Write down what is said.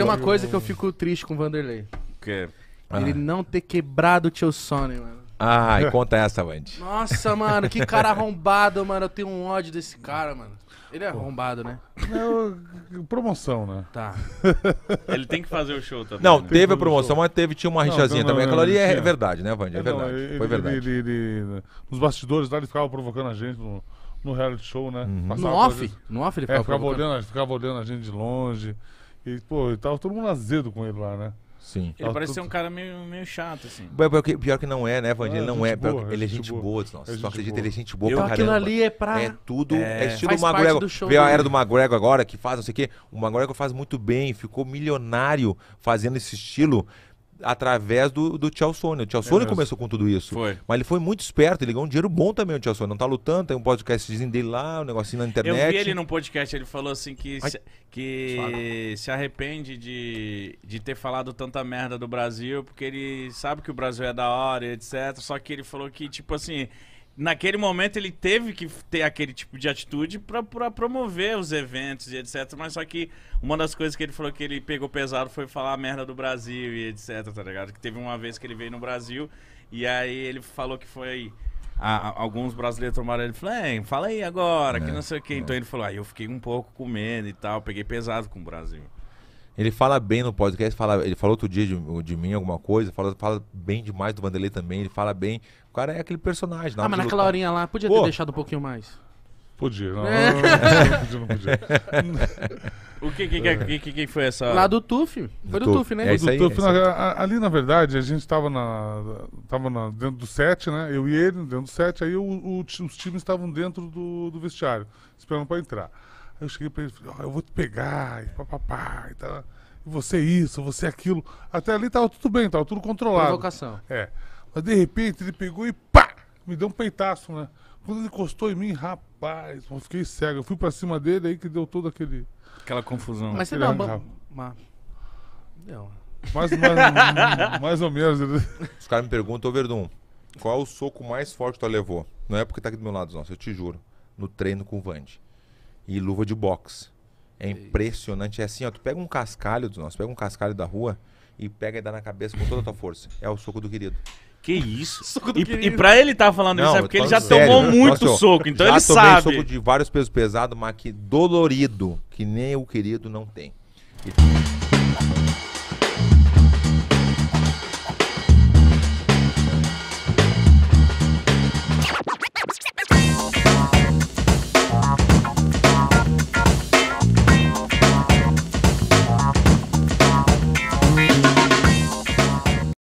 tem uma coisa que eu fico triste com o Vanderlei. O quê? Ele ah. não ter quebrado o Tio Sony, mano. Ah, e conta essa, Vandy. Nossa, mano, que cara arrombado, mano. Eu tenho um ódio desse cara, mano. Ele é arrombado, né? promoção, né? Tá. Ele tem que fazer o show também. Não, né? teve a promoção, mas teve, tinha uma rixazinha também. Aquela ali é verdade, né, Vandy? É não, verdade. ele- Foi verdade. ele- ele- nos bastidores lá, ele ficava provocando a gente no, no reality show, né? Uhum. No off? No off ele É, ficava ficava olhando, ficava olhando a gente de longe. E, pô, tava todo mundo azedo com ele lá, né? Sim. Ele parece ser um cara meio, meio chato, assim. Pior que, pior que não é, né, Vandinho? É, ele não é. Boa, ele é gente boa. boa nossa, é só acredita, boa. ele é gente boa pra aquilo caramba. Aquilo ali é pra... É tudo... É, é estilo McGregor. Veio a era do McGregor agora, que faz não sei o quê. O McGregor faz muito bem, ficou milionário fazendo esse estilo através do, do Sônia. O Chelsone é começou com tudo isso. Foi. Mas ele foi muito esperto, ele ganhou um dinheiro bom também, o Sônia Não tá lutando, tem um podcast dele lá, um negocinho na internet. Eu vi ele num podcast, ele falou assim que, se, que se arrepende de, de ter falado tanta merda do Brasil, porque ele sabe que o Brasil é da hora, etc. Só que ele falou que, tipo assim naquele momento ele teve que ter aquele tipo de atitude para promover os eventos e etc. Mas só que uma das coisas que ele falou que ele pegou pesado foi falar a merda do Brasil e etc, tá ligado? Que teve uma vez que ele veio no Brasil e aí ele falou que foi. Ah, alguns brasileiros tomaram ele falou, é, fala aí agora, é, que não sei o que. Então é. Então ele falou, aí ah, eu fiquei um pouco com medo e tal, peguei pesado com o Brasil. Ele fala bem no podcast, fala, ele falou outro dia de, de mim alguma coisa, fala, fala bem demais do Vanderlei também, ele fala bem. O cara é aquele personagem. Ah, mas naquela lutar. horinha lá, podia Pô. ter deixado um pouquinho mais. Podia, não, é. não, não, não, podia, não podia. o que que, que, que, que, foi essa. Lá do TUF. Foi do, do TUF, né? É do TUF, é na, ali, na verdade, a gente estava na, tava na, dentro do set, né? Eu e ele dentro do set, aí o, o, os times estavam dentro do, do vestiário, esperando para entrar. Aí eu cheguei pra ele e falei, eu vou te pegar, e papapá, e tal. você é isso, você é aquilo. Até ali tava tudo bem, tava tudo controlado. Provocação. É. Mas de repente ele pegou e pá! Me deu um peitaço, né? Quando ele encostou em mim, rapaz, eu fiquei cego. Eu fui pra cima dele aí que deu todo aquele. Aquela confusão. Mas você dá uma. uma... Deu. Mais, mais, mais ou menos. Os caras me perguntam, ô Verdun, qual é o soco mais forte que tu levou? Não é porque tá aqui do meu lado, não, eu te juro. No treino com o Vande e luva de boxe. É, é impressionante. É assim, ó. Tu pega um cascalho dos nossos, pega um cascalho da rua e pega e dá na cabeça com toda a tua força. É o soco do querido. Que isso? Soco do e, querido. e pra ele tá falando Não, isso é porque ele já sério, tomou né? muito Nossa, soco, então já ele tomei sabe. soco de vários pesos pesados, mas que dolorido, que nem o querido não tem. E...